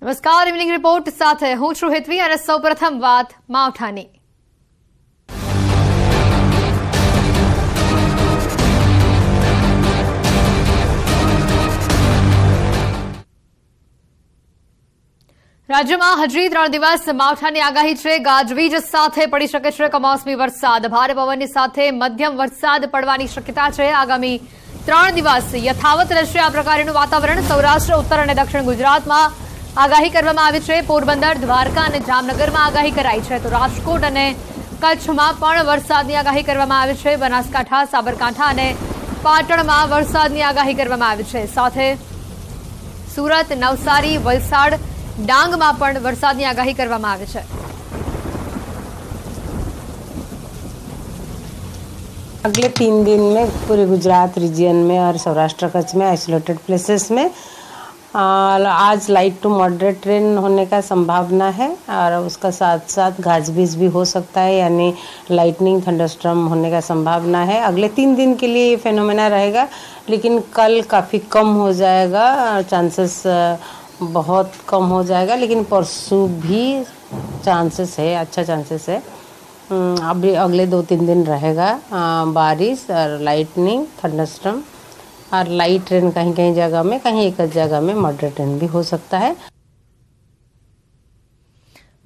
નમસ્કાર evening report સાથે હું છું હેતવી અને સૌપ્રથમ વાત માવઠાની રાજ્યમાં હજી ત્રણ દિવસ માવઠાની આગાહી છે ગાજવીજ સાથે પડી શકે છે કમોસમી વરસાદ ભારે પવનની સાથે મધ્યમ વરસાદ પડવાની શક્યતા છે આગામી ત્રણ દિવસ યથાવત રહેશે આ પ્રકારનું વાતાવરણ સૌરાષ્ટ્ર ઉત્તર અને દક્ષિણ ગુજરાતમાં આગાહી કરવામાં આવી છે પોરબંદર દ્વારકા અને જામનગરમાં આગાહી કરાઈ છે તો રાજકોટ અને કચ્છમાં પણ વરસાદની આગાહી કરવામાં આવી છે બનાસકાંઠા સાબરકાંઠા અને પાટણમાં વરસાદની આગાહી કરવામાં આવી છે સાથે સુરત નવસારી વલસાડ ડાંગમાં પણ વરસાદની આગાહી કરવામાં આવી છે અગલે તીન દિન મેં પૂરે ગુજરાત રિજિયન में और सौराष्ट्र कच्छ में आइसोलेटेड प्लेसेस में आज लाइट टू मॉडरेट रेन होने का संभावना है और उसका साथ साथ घास बीज भी हो सकता है यानी लाइटनिंग थंडरस्ट्रम होने का संभावना है अगले तीन दिन के लिए ये फेनोमेना रहेगा लेकिन कल काफ़ी कम हो जाएगा चांसेस बहुत कम हो जाएगा लेकिन परसों भी चांसेस है अच्छा चांसेस है हम्म, अभी अगले दो तीन दिन रहेगा बारिश और लाइटनिंग थंडरस्ट्रम और लाइट रेन कहीं कहीं जगह में कहीं एक जगह में मॉडरेट रेन भी हो सकता है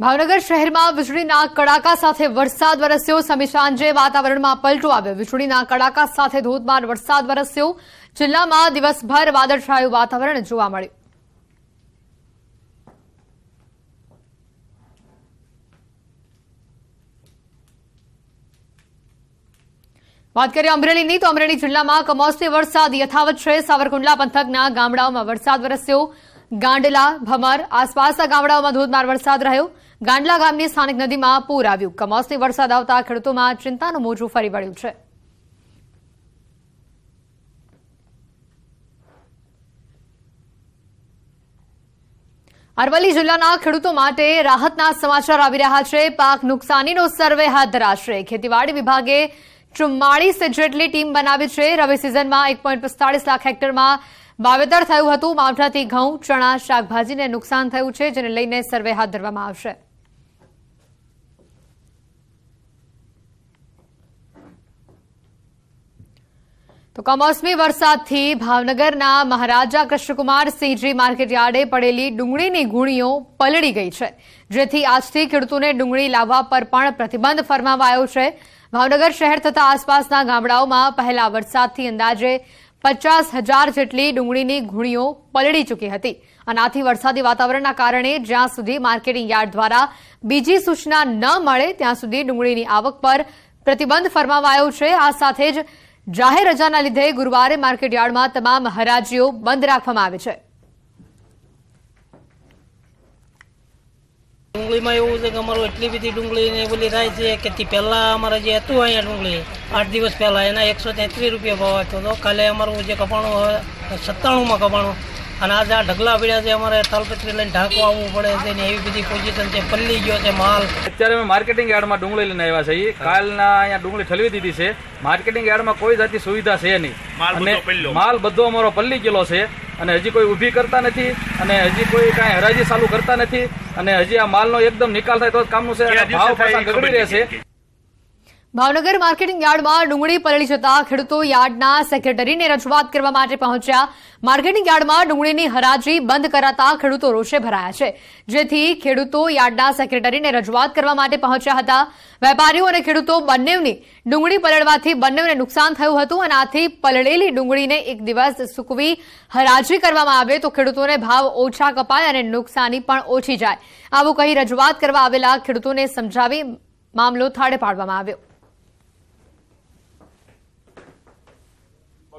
ભાવનગર શહેરમાં વીજળીના કડાકા સાથે વરસાદ વરસ્યો સમી સાંજે વાતાવરણમાં પલટો આવ્યો વીજળીના કડાકા સાથે ધોધમાર વરસાદ વરસ્યો જિલ્લામાં દિવસભર વાદળછાયું વાતાવરણ જોવા મળ્યું વાત કરીએ અમરેલીની તો અમરેલી જિલ્લામાં કમોસમી વરસાદ યથાવત છે સાવરકુંડલા પંથકના ગામડાઓમાં વરસાદ વરસ્યો ગાંડલા ભમર આસપાસના ગામડાઓમાં ધોધમાર વરસાદ રહ્યો ગાંડલા ગામની સ્થાનિક નદીમાં પૂર આવ્યું કમોસમી વરસાદ આવતા ખેડૂતોમાં ચિંતાનું મોજું ફરી વળ્યું છે અરવલ્લી જિલ્લાના ખેડૂતો માટે રાહતના સમાચાર આવી રહ્યા છે પાક નુકસાનીનો સર્વે હાથ ધરાશે ખેતીવાડી વિભાગે ચુમ્માળીસ જેટલી ટીમ બનાવી છે રવિ સિઝનમાં એક પોઈન્ટ પિસ્તાળીસ લાખ હેક્ટરમાં વાવેતર થયું હતું માવઠાથી ઘઉં ચણા શાકભાજીને નુકસાન થયું છે જેને લઈને સર્વે હાથ ધરવામાં આવશે તો કમોસમી વરસાદથી ભાવનગરના મહારાજા કૃષ્ણકુમારસિંહજી માર્કેટયાર્ડે પડેલી ડુંગળીની ગુણીઓ પલળી ગઈ છે જેથી આજથી ખેડૂતોને ડુંગળી લાવવા પર પણ પ્રતિબંધ ફરમાવાયો છે ભાવનગર શહેર તથા આસપાસના ગામડાઓમાં પહેલા વરસાદથી અંદાજે પચાસ હજાર જેટલી ડુંગળીની ગુણીઓ પલળી ચૂકી હતી અને આથી વરસાદી વાતાવરણના કારણે જ્યાં સુધી માર્કેટિંગ યાર્ડ દ્વારા બીજી સૂચના ન મળે ત્યાં સુધી ડુંગળીની આવક પર પ્રતિબંધ ફરમાવાયો છે આ સાથે જ જાહેર રજાના લીધે ગુરુવારે માર્કેટયાર્ડમાં તમામ હરાજીઓ બંધ રાખવામાં આવે છે ડુંગળીમાં એવું છે કે અમારું એટલી બધી ડુંગળી ને બોલી થાય છે કે તે પહેલાં અમારે જે હતું અહીંયા ડુંગળી આઠ દિવસ પહેલાં એના એકસો તેત્રીસ રૂપિયા ભાવ હતો તો કાલે અમારું જે કપાણું સત્તાણુંમાં કપાણું અને આજે આ ઢગલા પડ્યા છે અમારે તાલપત્રી લઈને ઢાંકવા આવવું પડે છે ને એવી બધી પોઝિશન છે પલ્લી ગયો છે માલ અત્યારે અમે માર્કેટિંગ યાર્ડમાં ડુંગળી લઈને આવ્યા છીએ કાલના અહીંયા ડુંગળી ઠલવી દીધી છે માર્કેટિંગ યાર્ડમાં કોઈ જાતની સુવિધા છે નહીં અને માલ બધો અમારો પલ્લી ગયેલો છે અને હજી કોઈ ઊભી કરતા નથી અને હજી કોઈ કાંઈ હરાજી ચાલુ કરતા નથી અને હજી આ માલનો એકદમ નિકાલ થાય તો જ કામનું છે ભાવ પાછા ગગડી રહેશે ભાવનગર માર્કેટિંગ યાર્ડમાં ડુંગળી પલળી જતા ખેડૂતો યાર્ડના સેક્રેટરીને રજૂઆત કરવા માટે પહોંચ્યા માર્કેટિંગ યાર્ડમાં ડુંગળીની હરાજી બંધ કરાતા ખેડૂતો રોષે ભરાયા છે જેથી ખેડૂતો યાર્ડના સેક્રેટરીને રજૂઆત કરવા માટે પહોંચ્યા હતા વેપારીઓ અને ખેડૂતો બંનેની ડુંગળી પલળવાથી બંનેને નુકસાન થયું હતું અને આથી પલળેલી ડુંગળીને એક દિવસ સૂકવી હરાજી કરવામાં આવે તો ખેડૂતોને ભાવ ઓછા કપાય અને નુકસાની પણ ઓછી જાય આવું કહી રજૂઆત કરવા આવેલા ખેડૂતોને સમજાવી મામલો થાળે પાડવામાં આવ્યો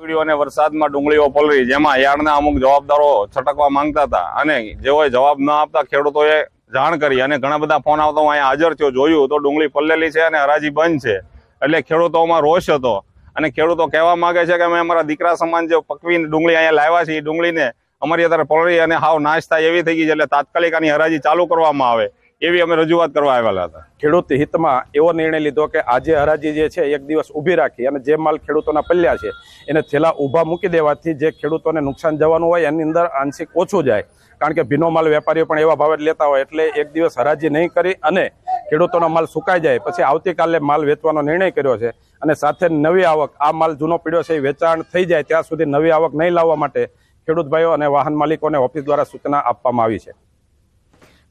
કાકડીઓ અને વરસાદમાં ડુંગળીઓ પલળી જેમાં યાર્ડના અમુક જવાબદારો છટકવા માંગતા હતા અને જેઓએ જવાબ ન આપતા ખેડૂતોએ જાણ કરી અને ઘણા બધા ફોન આવતો હું અહીંયા હાજર થયો જોયું તો ડુંગળી પલળેલી છે અને હરાજી બંધ છે એટલે ખેડૂતોમાં રોષ હતો અને ખેડૂતો કહેવા માંગે છે કે અમે અમારા દીકરા સમાન જે પકવીને ડુંગળી અહીંયા લાવ્યા છે એ ડુંગળીને અમારી અત્યારે પલળી અને હાવ નાશ થાય એવી થઈ ગઈ છે એટલે તાત્કાલિક આની હરાજી ચાલુ કરવામાં આવે એવી અમે રજૂઆત કરવા આવેલા હતા ખેડૂત હિતમાં એવો નિર્ણય લીધો કે આજે હરાજી જે છે એક દિવસ ઊભી રાખી અને જે માલ ખેડૂતોના પલ્યા છે એને થેલા ઊભા મૂકી દેવાથી જે ખેડૂતોને નુકસાન જવાનું હોય એની અંદર આંશિક ઓછું જાય કારણ કે ભીનો માલ વેપારીઓ પણ એવા ભાવે લેતા હોય એટલે એક દિવસ હરાજી નહીં કરી અને ખેડૂતોનો માલ સુકાઈ જાય પછી આવતીકાલે માલ વેચવાનો નિર્ણય કર્યો છે અને સાથે નવી આવક આ માલ જૂનો પીડ્યો છે એ વેચાણ થઈ જાય ત્યાં સુધી નવી આવક નહીં લાવવા માટે ખેડૂત ભાઈઓ અને વાહન માલિકોને ઓફિસ દ્વારા સૂચના આપવામાં આવી છે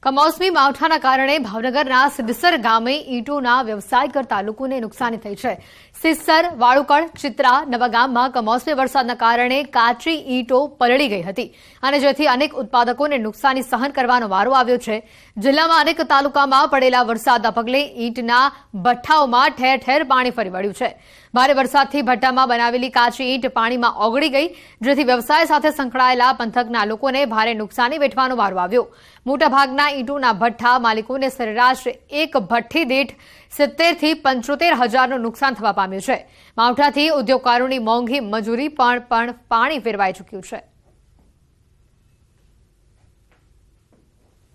કમોસમી માવઠાના કારણે ભાવનગરના સિદ્ધસર ગામે ઈંટોના વ્યવસાય કરતા લોકોને નુકસાની થઈ છે સિસ્સર વાળુકળ ચિત્રા નવા ગામમાં કમોસમી વરસાદના કારણે કાચી ઈંટો પલળી ગઈ હતી અને જેથી અનેક ઉત્પાદકોને નુકસાની સહન કરવાનો વારો આવ્યો છે જિલ્લામાં અનેક તાલુકામાં પડેલા વરસાદના પગલે ઈંટના ભઠ્ઠાઓમાં ઠેર ઠેર પાણી ફરી વળ્યું છે ભારે વરસાદથી ભઠ્ઠામાં બનાવેલી કાચી ઈંટ પાણીમાં ઓગળી ગઈ જેથી વ્યવસાય સાથે સંકળાયેલા પંથકના લોકોને ભારે નુકસાની વેઠવાનો વારો આવ્યો મોટાભાગના ઈંટોના ભઠ્ઠા માલિકોને સરેરાશ એક ભઠ્ઠી દીઠ સિત્તેરથી પંચોતેર હજારનું નુકસાન થવા પામ્યું છે માવઠાથી ઉદ્યોગકારોની મોંઘી મજૂરી પણ પણ પાણી ફેરવાઈ ચૂક્યું છે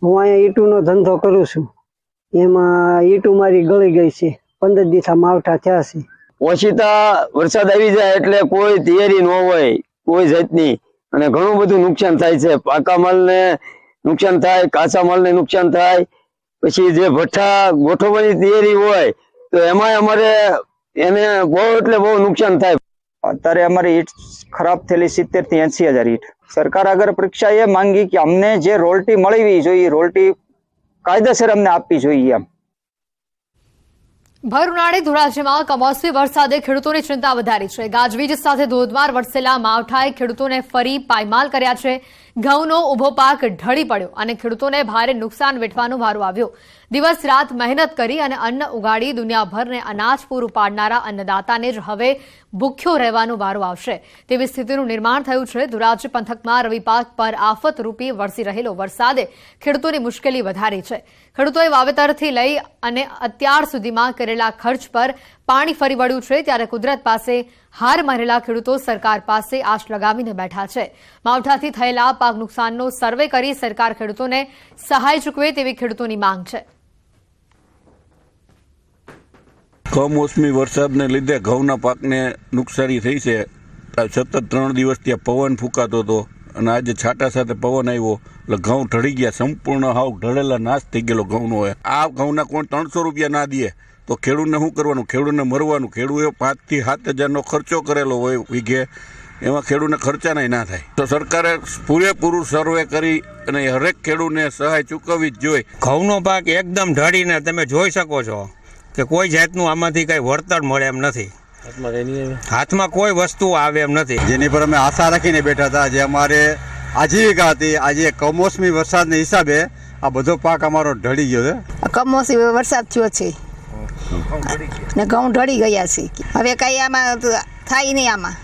હું અહીંયા ઈટુનો ધંધો કરું છું એમાં ઈંટુ મારી ગળી ગઈ છે પંદર દિવસા માવઠા થયા છે ઓછીતા વરસાદ આવી જાય એટલે કોઈ તૈયારી ન હોય કોઈ જાતની અને ઘણું બધું નુકસાન થાય છે પાકા માલને નુકસાન થાય કાચા માલને નુકસાન થાય પછી જે ભઠ્ઠા ગોઠવવાની તૈયારી હોય તો એમાં અમારે એને બહુ એટલે બહુ નુકસાન થાય અત્યારે અમારી ઈટ ખરાબ થયેલી સિત્તેર થી એસી હજાર ઈટ સરકાર આગળ પરીક્ષા એ માંગી કે અમને જે રોલ્ટી મળવી જોઈએ રોલ્ટી કાયદેસર અમને આપવી જોઈએ એમ ભર ઉનાળે ધોરાજીમાં કમોસમી વરસાદે ખેડૂતોની ચિંતા વધારી છે ગાજવીજ સાથે ધોધમાર વરસેલા માવઠાએ ખેડૂતોને ફરી પાયમાલ કર્યા છે ઘઉંનો ઉભો પાક ઢળી પડ્યો અને ખેડૂતોને ભારે નુકસાન વેઠવાનું વારો આવ્યો દિવસ રાત મહેનત કરી અને અન્ન ઉગાડી દુનિયાભરને અનાજ પૂરું પાડનારા અન્નદાતાને જ હવે ભૂખ્યો રહેવાનો વારો આવશે તેવી સ્થિતિનું નિર્માણ થયું છે ધોરાજી પંથકમાં રવિપાક પાક પર આફતરૂપી વરસી રહેલો વરસાદે ખેડૂતોની મુશ્કેલી વધારી છે ખેડૂતોએ વાવેતરથી લઈ અને અત્યાર સુધીમાં કરેલા ખર્ચ પર પાણી ફરી વળ્યું છે ત્યારે કુદરત પાસે હાર મારેલા ખેડૂતો સરકાર પાસે આશ લગાવીને બેઠા છે માવઠાથી થયેલા પાક નુકસાનનો સર્વે કરી સરકાર ખેડૂતોને સહાય ચૂકવે તેવી ખેડૂતોની માંગ છે કમોસમી વરસાદને લીધે ઘઉંના પાકને નુકસાની થઈ છે સતત ત્રણ દિવસ ત્યાં પવન ફૂંકાતો હતો અને આજે છાંટા સાથે પવન આવ્યો એટલે ઘઉં ઢળી ગયા સંપૂર્ણ હાવ ઢળેલા નાશ થઈ ગયેલો ઘઉંનો હોય આ ઘઉંના કોણ ત્રણસો રૂપિયા ના દે તો ખેડૂતને શું કરવાનું ખેડૂતને મરવાનું ખેડૂએ પાંચથી સાત હજારનો ખર્ચો કરેલો હોય વીઘે એમાં ખેડૂતને ખર્ચા નહીં ના થાય તો સરકારે પૂરેપૂરું સર્વે કરી અને હરેક ખેડૂતને સહાય ચૂકવવી જ જોઈએ ઘઉંનો પાક એકદમ ઢળીને તમે જોઈ શકો છો કે કોઈ જાતનું આમાંથી કંઈ વળતર મળે એમ નથી હાથમાં કોઈ વસ્તુ આવે એમ નથી જેની પર અમે આશા રાખીને બેઠા હતા જે અમારે આજીવિકા હતી આજે કમોસમી વરસાદને હિસાબે આ બધો પાક અમારો ઢળી ગયો છે કમોસમી વરસાદ થયો છે ને ઘઉં ઢળી ગયા છે હવે કઈ આમાં થાય નહીં આમાં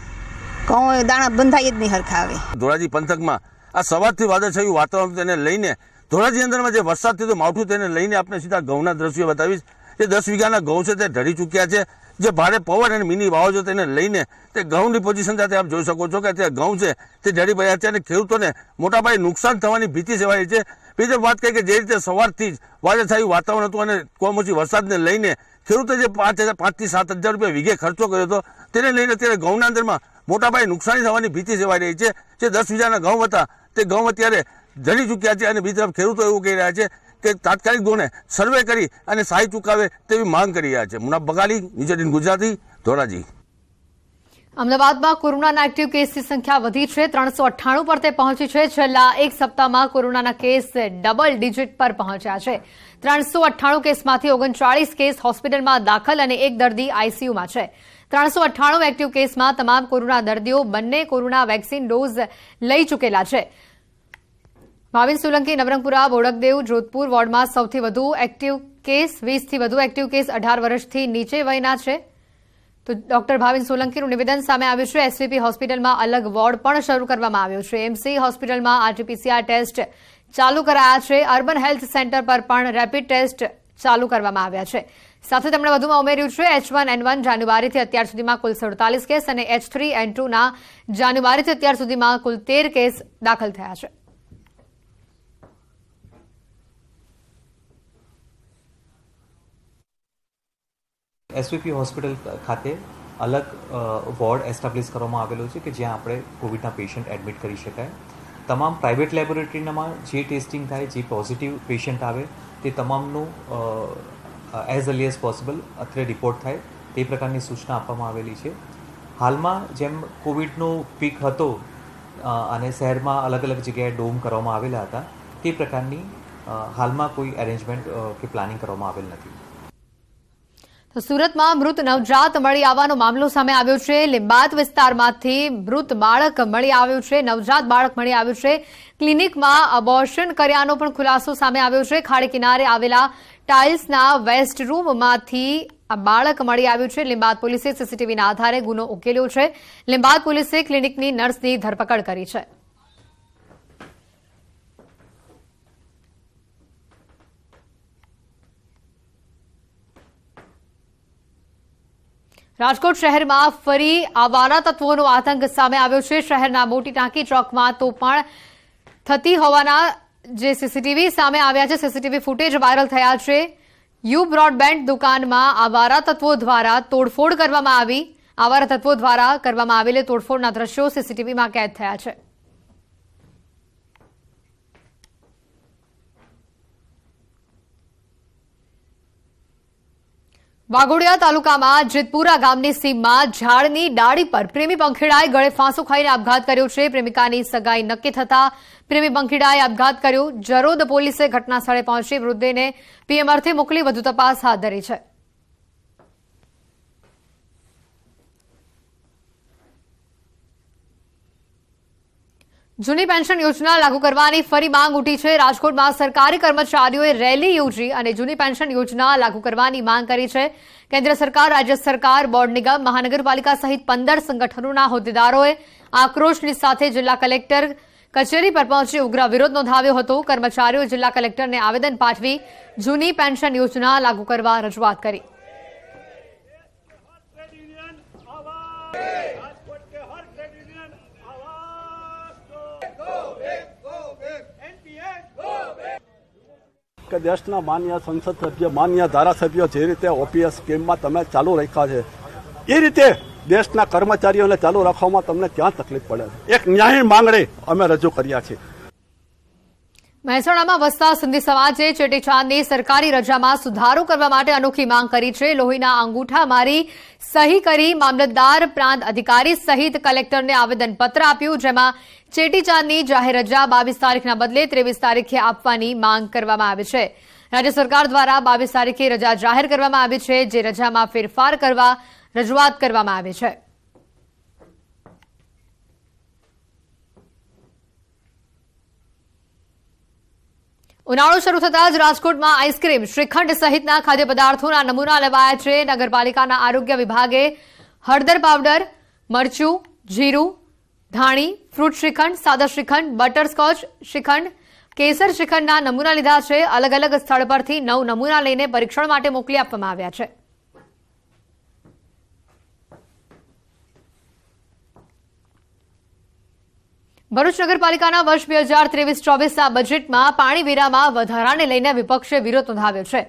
ઘઉં દાણા બંધાય જ નહીં હરખા આવે ધોરાજી પંથકમાં આ સવારથી વાદળછાયું વાતાવરણ તેને લઈને ધોળાજી અંદરમાં જે વરસાદ થયો માવઠું તેને લઈને આપણે સીધા ઘઉંના દ્રશ્યો બતાવીશ જે દસ વીઘાના ઘઉં છે તે ઢળી ચૂક્યા છે જે ભારે પવન અને મિની વાવાઝો તેને લઈને તે ઘઉંની પોઝિશન સાથે આપ જોઈ શકો છો કે તે ઘઉં છે તે ઢળી પડ્યા છે અને ખેડૂતોને મોટાભાગે નુકસાન થવાની ભીતિ સેવાય છે બીજી વાત કહે કે જે રીતે સવારથી જ વાદળછાયું વાતાવરણ હતું અને કોમોસી વરસાદને લઈને ખેડૂતે જે પાંચ હજાર પાંચથી સાત હજાર રૂપિયા વીઘે ખર્ચો કર્યો હતો તેને લઈને અત્યારે ઘઉંના અંદરમાં મોટાભાગે નુકસાની થવાની ભીતિ સેવાઈ રહી છે જે દસ વીઘાના ઘઉં હતા તે ઘઉં અત્યારે ઢળી ચૂક્યા છે અને બીજી તરફ ખેડૂતો એવું કહી રહ્યા છે કે તાત્કાલિક ધોરણે સર્વે કરી અને સહાય ચૂકાવે તેવી માંગ કરી રહ્યા છે મુનાફ બગાલી ન્યૂઝ ગુજરાતી ધોરાજી અમદાવાદમાં કોરોનાના એક્ટિવ કેસની સંખ્યા વધી છે ત્રણસો અઠ્ઠાણું પર તે પહોંચી છે છેલ્લા એક સપ્તાહમાં કોરોનાના કેસ ડબલ ડિજિટ પર પહોંચ્યા છે ત્રણસો અઠ્ઠાણું કેસમાંથી ઓગણચાળીસ કેસ હોસ્પિટલમાં દાખલ અને એક દર્દી આઈસીયુમાં છે ત્રણસો અઠ્ઠાણું એક્ટિવ કેસમાં તમામ કોરોના દર્દીઓ બંને કોરોના વેક્સિન ડોઝ લઈ ચૂકેલા છે ભાવિન સોલંકી નવરંગપુરા બોડકદેવ જોધપુર વોર્ડમાં સૌથી વધુ એક્ટિવ કેસ વીસથી વધુ એક્ટિવ કેસ અઢાર વર્ષથી નીચે વયના છે તો ડોક્ટર ભાવિન સોલંકીનું નિવેદન સામે આવ્યું છે એસવીપી હોસ્પિટલમાં અલગ વોર્ડ પણ શરૂ કરવામાં આવ્યો છે એમસી હોસ્પિટલમાં આરટીપીસીઆર ટેસ્ટ ચાલુ કરાયા છે અર્બન હેલ્થ સેન્ટર પર પણ રેપિડ ટેસ્ટ ચાલુ કરવામાં આવ્યા છે સાથે તેમણે વધુમાં ઉમેર્યું છે એચ વન એન વન જાન્યુઆરીથી અત્યાર સુધીમાં કુલ સડતાલીસ કેસ અને એચ થ્રી એન ટુના જાન્યુઆરીથી અત્યાર સુધીમાં કુલ તેર કેસ દાખલ થયા છે એસવીપી હોસ્પિટલ ખાતે અલગ વોર્ડ એસ્ટાબ્લિશ કરવામાં આવેલો છે કે જ્યાં આપણે કોવિડના પેશન્ટ એડમિટ કરી શકાય તમામ પ્રાઇવેટ લેબોરેટરીનામાં જે ટેસ્ટિંગ થાય જે પોઝિટિવ પેશન્ટ આવે તે તમામનું એઝ અર્લી એઝ પોસિબલ અત્રે રિપોર્ટ થાય તે પ્રકારની સૂચના આપવામાં આવેલી છે હાલમાં જેમ કોવિડનો પીક હતો અને શહેરમાં અલગ અલગ જગ્યાએ ડોમ કરવામાં આવેલા હતા તે પ્રકારની હાલમાં કોઈ એરેન્જમેન્ટ કે પ્લાનિંગ કરવામાં આવેલ નથી સુરતમાં મૃત નવજાત મળી આવવાનો મામલો સામે આવ્યો છે લિંબાત વિસ્તારમાંથી મૃત બાળક મળી આવ્યું છે નવજાત બાળક મળી આવ્યું છે ક્લિનિકમાં અબોર્શન કર્યાનો પણ ખુલાસો સામે આવ્યો છે ખાડી કિનારે આવેલા ટાઇલ્સના વેસ્ટ રૂમમાંથી આ બાળક મળી આવ્યું છે લિંબાત પોલીસે સીસીટીવીના આધારે ગુનો ઉકેલ્યો છે લિંબાત પોલીસે ક્લિનિકની નર્સની ધરપકડ કરી છે રાજકોટ શહેરમાં ફરી આવારા તત્વોનો આતંક સામે આવ્યો છે શહેરના મોટી ટાંકી ચોકમાં તોપણ થતી હોવાના જે સીસીટીવી સામે આવ્યા છે સીસીટીવી ફૂટેજ વાયરલ થયા છે યુ બ્રોડબેન્ડ દુકાનમાં આવારા તત્વો દ્વારા તોડફોડ કરવામાં આવી આવારા તત્વો દ્વારા કરવામાં આવેલી તોડફોડના દ્રશ્યો સીસીટીવીમાં કેદ થયા છે વાઘોડિયા તાલુકામાં જેતપુરા ગામની સીમમાં ઝાડની ડાળી પર પ્રેમી પંખીડાએ ગળે ફાંસો ખાઈને આપઘાત કર્યો છે પ્રેમિકાની સગાઈ નક્કી થતા પ્રેમી પંખીડાએ આપઘાત કર્યો જરોદ પોલીસે ઘટના સ્થળે પહોંચી મૃતદેહને પીએમઆરથી મોકલી વધુ તપાસ હાથ ધરી છે જૂની પેન્શન યોજના લાગુ કરવાની ફરી માંગ ઉઠી છે રાજકોટમાં સરકારી કર્મચારીઓએ રેલી યોજી અને જૂની પેન્શન યોજના લાગુ કરવાની માંગ કરી છે કેન્દ્ર સરકાર રાજ્ય સરકાર બોર્ડ નિગમ મહાનગરપાલિકા સહિત પંદર સંગઠનોના હોદ્દેદારોએ આક્રોશની સાથે જિલ્લા કલેક્ટર કચેરી પર પહોંચી ઉગ્ર વિરોધ નોંધાવ્યો હતો કર્મચારીઓ જિલ્લા કલેક્ટરને આવેદન પાઠવી જૂની પેન્શન યોજના લાગુ કરવા રજૂઆત કરી કે દેશના માન્ય સંસદ સભ્ય માન્ય ધારાસભ્યો જે રીતે ઓપીએસ સ્કીમમાં તમે ચાલુ રાખ્યા છે એ રીતે દેશના કર્મચારીઓને ચાલુ રાખવામાં તમને ક્યાં તકલીફ પડે એક ન્યાય માંગણી અમે રજૂ કર્યા છીએ મહેસાણામાં વસતા સિંધી સમાજે ચેટીચાંદની સરકારી રજામાં સુધારો કરવા માટે અનોખી માંગ કરી છે લોહીના અંગૂઠા મારી સહી કરી મામલતદાર પ્રાંત અધિકારી સહિત કલેક્ટરને આવેદનપત્ર આપ્યું જેમાં ચેટીચાંદની જાહેર રજા બાવીસ તારીખના બદલે ત્રેવીસ તારીખે આપવાની માંગ કરવામાં આવી છે રાજ્ય સરકાર દ્વારા બાવીસ તારીખે રજા જાહેર કરવામાં આવી છે જે રજામાં ફેરફાર કરવા રજૂઆત કરવામાં આવી છે ઉનાળો શરૂ થતાં જ રાજકોટમાં આઈસ્ક્રીમ શ્રીખંડ સહિતના ખાદ્ય પદાર્થોના નમૂના લેવાયા છે નગરપાલિકાના આરોગ્ય વિભાગે હળદર પાવડર મરચું જીરું ધાણી ફ્રૂટ શ્રીખંડ સાદા શ્રીખંડ બટરસ્કોચ શ્રીખંડ કેસર શ્રીખંડના નમૂના લીધા છે અલગ અલગ સ્થળ પરથી નવ નમૂના લઈને પરીક્ષણ માટે મોકલી આપવામાં આવ્યા છે ભરૂચ નગરપાલિકાના વર્ષ બે હજાર ત્રેવીસ ચોવીસના બજેટમાં પાણીવેરામાં વધારાને લઈને વિપક્ષે વિરોધ નોંધાવ્યો છે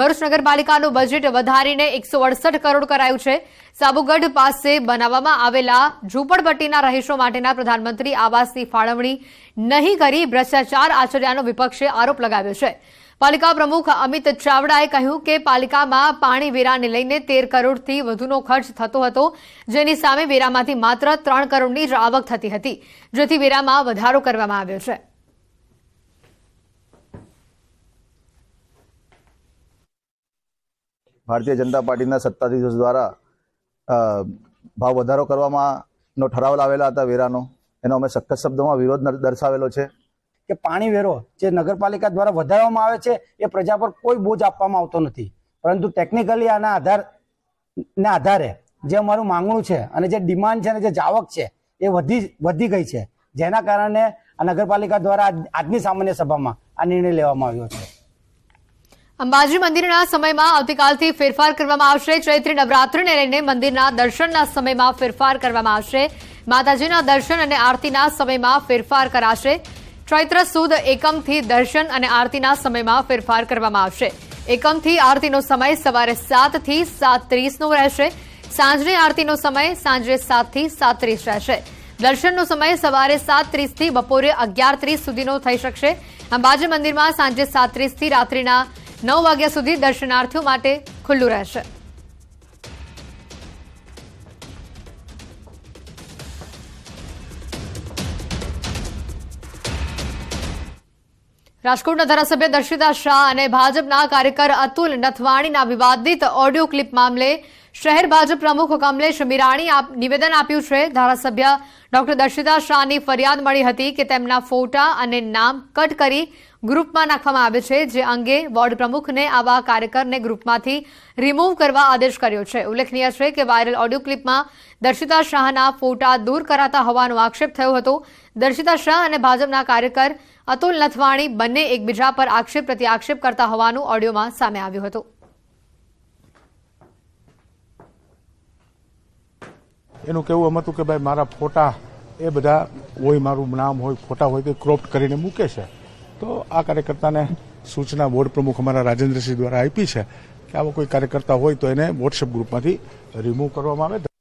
ભરૂચ નગરપાલિકાનું બજેટ વધારીને એકસો અડસઠ કરોડ કરાયું છે સાબુગઢ પાસે બનાવવામાં આવેલા ઝુંપડપટ્ટીના રહીશો માટેના પ્રધાનમંત્રી આવાસની ફાળવણી નહીં કરી ભ્રષ્ટાચાર આચર્યાનો વિપક્ષે આરોપ લગાવ્યો છે પાલિકા પ્રમુખ અમિત ચાવડાએ કહ્યું કે પાલિકામાં પાણી વેરાને લઈને તેર કરોડથી વધુનો ખર્ચ થતો હતો જેની સામે વેરામાંથી માત્ર ત્રણ કરોડની જ આવક થતી હતી જેથી વેરામાં વધારો કરવામાં આવ્યો છે ભારતીય જનતા પાર્ટીના સત્તાધીશો દ્વારા ભાવ વધારો કરવામાં ઠરાવ લાવેલા હતા વેરાનો એનો અમે સખત શબ્દોમાં વિરોધ દર્શાવેલો છે કે પાણી વેરો જે નગરપાલિકા દ્વારા વધારવામાં આવે છે એ પ્રજા પર કોઈ બોજ આપવામાં આવતો નથી પરંતુ ટેકનિકલી આના આધાર ના આધારે જે અમારું માંગણું છે અને જે ડિમાન્ડ છે અને જે જાવક છે એ વધી વધી ગઈ છે જેના કારણે આ નગરપાલિકા દ્વારા આજની સામાન્ય સભામાં આ નિર્ણય લેવામાં આવ્યો છે અંબાજી મંદિરના સમયમાં આવતીકાલથી ફેરફાર કરવામાં આવશે ચૈત્રી નવરાત્રીને લઈને મંદિરના દર્શનના સમયમાં ફેરફાર કરવામાં આવશે માતાજીના દર્શન અને આરતીના સમયમાં ફેરફાર કરાશે ચૈત્ર સુદ એકમથી દર્શન અને આરતીના સમયમાં ફેરફાર કરવામાં આવશે એકમથી આરતીનો સમય સવારે સાતથી સાત ત્રીસનો રહેશે સાંજની આરતીનો સમય સાંજે સાતથી સાત ત્રીસ રહેશે દર્શનનો સમય સવારે સાત ત્રીસથી બપોરે અગિયાર ત્રીસ સુધીનો થઈ શકશે અંબાજી મંદિરમાં સાંજે સાત ત્રીસથી રાત્રિના નવ વાગ્યા સુધી દર્શનાર્થીઓ માટે ખુલ્લું રહેશે રાજકોટના ધારાસભ્ય દર્શિતા શાહ અને ભાજપના કાર્યકર અતુલ નથવાણીના વિવાદિત ઓડિયો ક્લિપ મામલે શહેર ભાજપ પ્રમુખ કમલેશ મીરાણી નિવેદન આપ્યું છે ધારાસભ્ય ડોક્ટર દર્શિતા શાહની ફરિયાદ મળી હતી કે તેમના ફોટા અને નામ કટ કરી ગ્રુપમાં નાખવામાં આવે છે જે અંગે વોર્ડ પ્રમુખને આવા કાર્યકરને ગ્રુપમાંથી રિમૂવ કરવા આદેશ કર્યો છે ઉલ્લેખનીય છે કે વાયરલ ઓડિયો ક્લિપમાં દર્શિતા શાહના ફોટા દૂર કરાતા હોવાનો આક્ષેપ થયો હતો દર્શિતા શાહ અને ભાજપના કાર્યકર અતુલ નથવાણી બંને એકબીજા પર આક્ષેપ પ્રતિ આક્ષેપ કરતા હોવાનું ઓડિયોમાં સામે આવ્યું હતું એનું કેવું એમ હતું કે ભાઈ મારા ફોટા એ બધા હોય મારું નામ હોય ફોટા હોય તે ક્રોપ્ટ કરીને મૂકે છે તો આ કાર્યકર્તાને સૂચના બોર્ડ પ્રમુખ અમારા રાજેન્દ્રસિંહ દ્વારા આપી છે કે આવો કોઈ કાર્યકર્તા હોય તો એને વોટ્સએપ ગ્રુપમાંથી રિમૂવ કરવામાં આવે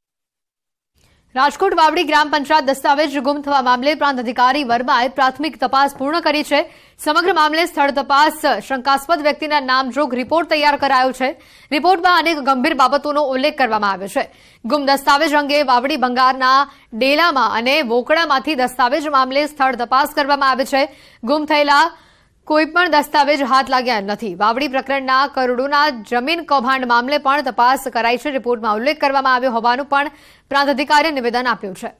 રાજકોટ વાવડી ગ્રામ પંચાયત દસ્તાવેજ ગુમ થવા મામલે પ્રાંત અધિકારી વર્માએ પ્રાથમિક તપાસ પૂર્ણ કરી છે સમગ્ર મામલે સ્થળ તપાસ શંકાસ્પદ વ્યક્તિના નામ જોગ રિપોર્ટ તૈયાર કરાયો છે રિપોર્ટમાં અનેક ગંભીર બાબતોનો ઉલ્લેખ કરવામાં આવ્યો છે ગુમ દસ્તાવેજ અંગે વાવડી બંગારના ડેલામાં અને વોકડામાંથી દસ્તાવેજ મામલે સ્થળ તપાસ કરવામાં આવે છે ગુમ થયેલા કોઈ પણ દસ્તાવેજ હાથ લાગ્યા નથી વાવડી પ્રકરણના કરોડોના જમીન કૌભાંડ મામલે પણ તપાસ કરાઈ છે રિપોર્ટમાં ઉલ્લેખ કરવામાં આવ્યો હોવાનું પણ પ્રાંત અધિકારીએ નિવેદન આપ્યું છે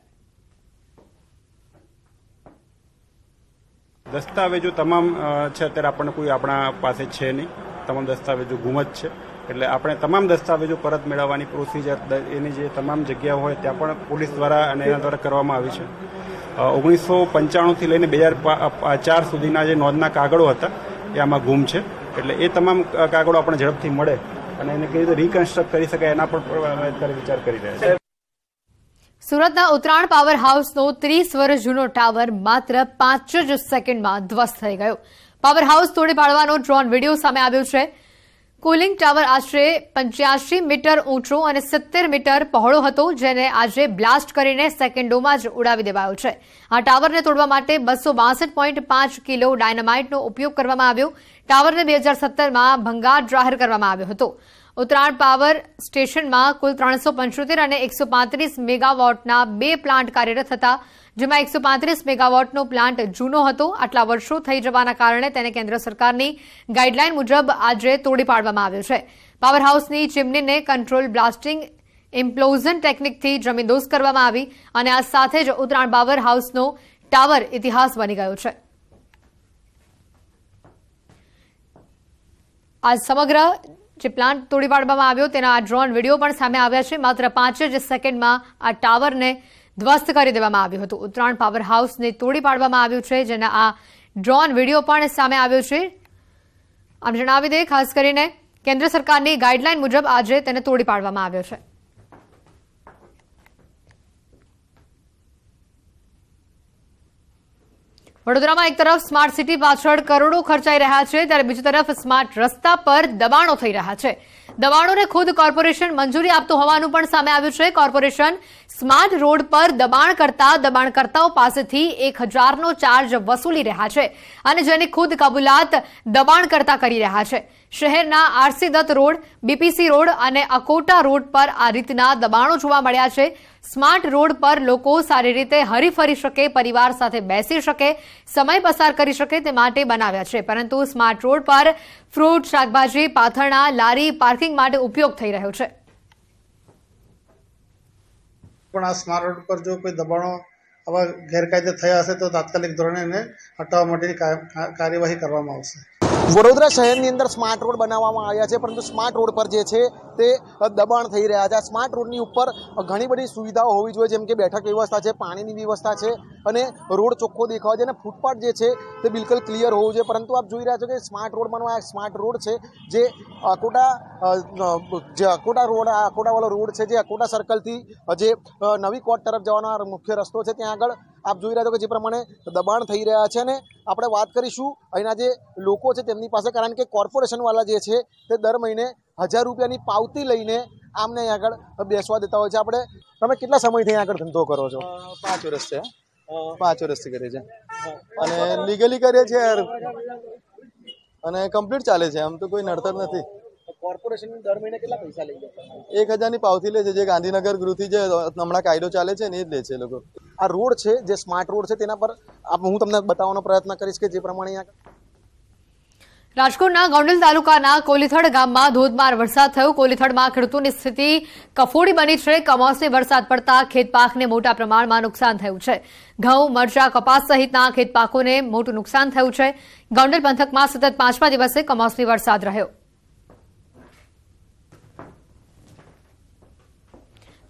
દસ્તાવેજો તમામ છે અત્યારે આપણને કોઈ આપણા પાસે છે નહીં તમામ દસ્તાવેજો ગુમ જ છે એટલે આપણે તમામ દસ્તાવેજો પરત મેળવવાની પ્રોસીજર એની જે તમામ જગ્યાઓ હોય ત્યાં પણ પોલીસ દ્વારા અને એના દ્વારા કરવામાં આવી છે ઓગણીસો પંચાણુંથી લઈને બે હજાર ચાર સુધીના જે નોંધના કાગળો હતા એ આમાં ગુમ છે એટલે એ તમામ કાગળો આપણે ઝડપથી મળે અને એને કેવી રીતે રિકન્સ્ટ્રક્ટ કરી શકાય એના પર અત્યારે વિચાર કરી રહ્યા છે સુરતના ઉત્તરાયણ પાવર હાઉસનો ત્રીસ વર્ષ જૂનો ટાવર માત્ર પાંચ જ સેકન્ડમાં ધ્વસ્ત થઈ ગયો પાવર હાઉસ તોડી પાડવાનો ડ્રોન વિડીયો સામે આવ્યો છે કુલિંગ ટાવર આશરે પંચ્યાસી મીટર ઊંચો અને સિત્તેર મીટર પહોળો હતો જેને આજે બ્લાસ્ટ કરીને સેકન્ડોમાં જ ઉડાવી દેવાયો છે આ ટાવરને તોડવા માટે બસો કિલો ડાયનામાઇટનો ઉપયોગ કરવામાં આવ્યો ટાવરને બે હજાર સત્તરમાં ભંગાર જાહેર કરવામાં આવ્યો હતો ઉત્તરાયણ પાવર સ્ટેશનમાં કુલ ત્રણસો અને એકસો મેગાવોટના બે પ્લાન્ટ કાર્યરત હતા જેમાં એકસો પાંત્રીસ મેગાવોટનો પ્લાન્ટ જૂનો હતો આટલા વર્ષો થઈ જવાના કારણે તેને કેન્દ્ર સરકારની ગાઈડલાઈન મુજબ આજે તોડી પાડવામાં આવ્યો છે પાવર હાઉસની ચીમનીને કંટ્રોલ બ્લાસ્ટિંગ ઇમ્પ્લોઝન ટેકનિકથી જમીનદોઝ કરવામાં આવી અને આ સાથે જ ઉત્તરાયણ પાવર હાઉસનો ટાવર ઇતિહાસ બની ગયો છે આ સમગ્ર જે પ્લાન્ટ તોડી પાડવામાં આવ્યો તેના આ ડ્રોન વિડીયો પણ સામે આવ્યા છે માત્ર પાંચ જ સેકન્ડમાં આ ટાવરને ધ્વસ્ત કરી દેવામાં આવ્યું હતું ઉત્તરાયણ પાવર હાઉસને તોડી પાડવામાં આવ્યું છે જેના આ ડ્રોન વિડીયો પણ સામે આવ્યો છે આમ જણાવી દે ખાસ કરીને કેન્દ્ર સરકારની ગાઈડલાઈન મુજબ આજે તેને તોડી પાડવામાં આવ્યો છે વડોદરામાં એક તરફ સ્માર્ટ સિટી પાછળ કરોડો ખર્ચાઈ રહ્યા છે ત્યારે બીજી તરફ સ્માર્ટ રસ્તા પર દબાણો થઈ રહ્યા છે દબાણોને ખુદ કોર્પોરેશન મંજૂરી આપતું હોવાનું પણ સામે આવ્યું છે કોર્પોરેશન સ્માર્ટ રોડ પર દબાણ કરતા દબાણકર્તાઓ પાસેથી એક હજારનો ચાર્જ વસૂલી રહ્યા છે અને જેની ખુદ કબૂલાત દબાણકર્તા કરી રહ્યા છે શહેરના R C Dutt road B P C road અને અકોટા રોડ પર આ રીતના દબાણો જોવા મળ્યા છે સ્માર્ટ રોડ પર લોકો સારી રીતે હરીફરી શકે પરિવાર સાથે બેસી શકે સમય પસાર કરી શકે તે માટે બનાવ્યા છે પરંતુ સ્માર્ટ રોડ પર ફ્રૂટ શાકભાજી પાથરણા લારી પાર્કિંગ બેન્કિંગ માટે ઉપયોગ થઈ રહ્યો છે પણ આ સ્માર્ટ રોડ પર જો કોઈ દબાણો આવા ગેરકાયદે થયા હશે તો તાત્કાલિક ધોરણે એને હટાવવા માટેની કાર્યવાહી કરવામાં આવશે વડોદરા શહેરની અંદર સ્માર્ટ રોડ બનાવવામાં આવ્યા છે પરંતુ સ્માર્ટ રોડ પર જે છે તે દબાણ થઈ રહ્યા છે આ સ્માર્ટ રોડની ઉપર ઘણી બધી સુવિધાઓ હોવી જોઈએ જેમ કે બેઠક વ્યવસ્થા છે પાણીની વ્યવસ્થા છે અને રોડ ચોખ્ખો દેખાવ છે અને ફૂટપાથ જે છે તે બિલકુલ ક્લિયર હોવું જોઈએ પરંતુ આપ જોઈ રહ્યા છો કે સ્માર્ટ રોડ બનવા સ્માર્ટ રોડ છે જે આકોટા જે અકોટા રોડ આ અકોટાવાળો રોડ છે જે અકોટા સર્કલથી જે નવી કોર્ટ તરફ જવાનો મુખ્ય રસ્તો છે ત્યાં આગળ આપ જોઈ રહ્યા છો કે જે પ્રમાણે દબાણ થઈ રહ્યા છે અને આપણે વાત કરીશું અહીંના જે લોકો છે તેમની પાસે કારણ કે કોર્પોરેશનવાળા જે છે તે દર મહિને હજાર રૂપિયાની પાવતી લઈને આમને આગળ બેસવા દેતા હોય છે આપણે તમે કેટલા સમયથી આગળ ધંધો કરો છો પાંચ વર્ષ છે પાંચ વર્ષથી કરે છે અને લીગલી કરે છે યાર અને કમ્પ્લીટ ચાલે છે આમ તો કોઈ નડતર નથી કોર્પોરેશન દર મહિને કેટલા પૈસા લઈ જાય એક હજારની પાવથી લે છે જે ગાંધીનગર ગૃહથી જે હમણાં કાયદો ચાલે છે ને એ જ લે છે લોકો આ રોડ છે જે સ્માર્ટ રોડ છે તેના પર હું તમને બતાવવાનો પ્રયત્ન કરીશ કે જે પ્રમાણે અહીંયા રાજકોટના ગોંડલ તાલુકાના કોલીથડ ગામમાં ધોધમાર વરસાદ થયો કોલીથડમાં ખેડૂતોની સ્થિતિ કફોડી બની છે કમોસમી વરસાદ પડતા ખેતપાકને મોટા પ્રમાણમાં નુકસાન થયું છે ઘઉં મરચા કપાસ સહિતના ખેતપાકોને મોટું નુકસાન થયું છે ગોંડલ પંથકમાં સતત પાંચમા દિવસે કમોસમી વરસાદ રહ્યો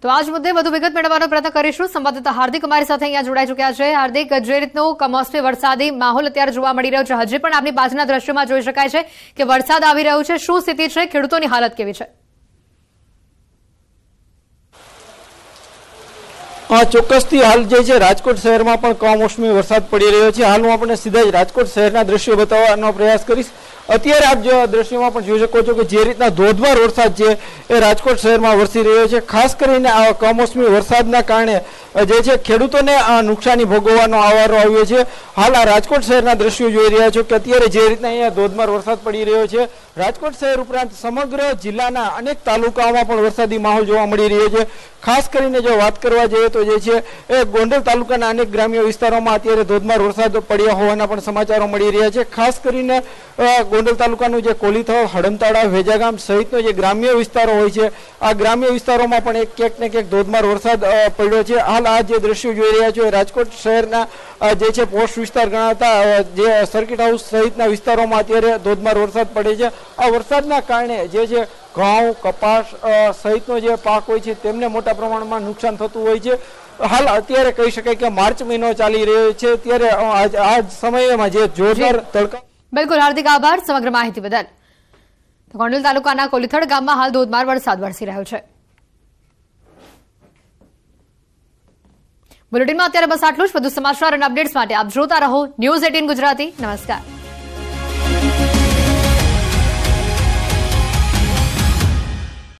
તો આજ મુદ્દે વધુ વિગત મેળવવાનો પ્રયત્ન કરીશું સંવાદદાતા હાર્દિક અમારી સાથે અહીંયા જોડાઈ ચુક્યા છે હાર્દિક જે રીતનો કમોસમી વરસાદી માહોલ અત્યારે જોવા મળી રહ્યો છે હજી પણ આપની પાછળના દ્રશ્યોમાં જોઈ શકાય છે કે વરસાદ આવી રહ્યો છે શું સ્થિતિ છે ખેડૂતોની હાલત કેવી છે હા ચોક્કસથી હાલ જે છે રાજકોટ શહેરમાં પણ કમોસમી વરસાદ પડી રહ્યો છે હાલ હું આપણે સીધા જ રાજકોટ શહેરના દ્રશ્યો બતાવવાનો પ્રયાસ કરીશ અત્યારે આપ જે દ્રશ્યમાં પણ જોઈ શકો છો કે જે રીતના ધોધમાર વરસાદ છે એ રાજકોટ શહેરમાં વરસી રહ્યો છે ખાસ કરીને આ કમોસમી વરસાદના કારણે જે છે ખેડૂતોને આ નુકસાની ભોગવવાનો આવારો આવ્યો છે હાલ આ રાજકોટ શહેરના દ્રશ્યો જોઈ રહ્યા છો કે અત્યારે જે રીતના અહીંયા ધોધમાર વરસાદ પડી રહ્યો છે રાજકોટ શહેર ઉપરાંત સમગ્ર જિલ્લાના અનેક તાલુકાઓમાં પણ વરસાદી માહોલ જોવા મળી રહ્યો છે ખાસ કરીને જો વાત કરવા જઈએ તો જે છે એ ગોંડલ તાલુકાના અનેક ગ્રામ્ય વિસ્તારોમાં અત્યારે ધોધમાર વરસાદ પડ્યા હોવાના પણ સમાચારો મળી રહ્યા છે ખાસ કરીને ગોંડલ તાલુકાનું જે કોલીથાવ હડમતાળા વેજાગામ સહિતનો જે ગ્રામ્ય વિસ્તારો હોય છે આ ગ્રામ્ય વિસ્તારોમાં પણ એક ક્યાંક ને ક્યાંક ધોધમાર વરસાદ પડ્યો છે હાલ આ જે દ્રશ્યો જોઈ રહ્યા છો રાજકોટ શહેરના જે છે પોસ્ટ વિસ્તાર ગણાતા જે સર્કિટ હાઉસ સહિતના વિસ્તારોમાં અત્યારે ધોધમાર વરસાદ પડે છે આ વરસાદના કારણે જે છે ઘઉં કપાસ સહિતનો જે પાક હોય છે તેમને મોટા પ્રમાણમાં નુકસાન થતું હોય છે હાલ અત્યારે કહી શકાય કે માર્ચ મહિનો ચાલી રહ્યો છે ત્યારે આ સમયમાં જે જોરદાર તડકા બિલકુલ હાર્દિક આભાર સમગ્ર માહિતી બદલ ગોંડલ તાલુકાના કોલીથડ ગામમાં હાલ ધોધમાર વરસાદ વરસી રહ્યો છે બુલેટિનમાં અત્યારે બસ આટલું જ વધુ સમાચાર અને અપડેટ્સ માટે આપ જોતા રહો ન્યૂઝ એટીન ગુજરાતી નમસ્કાર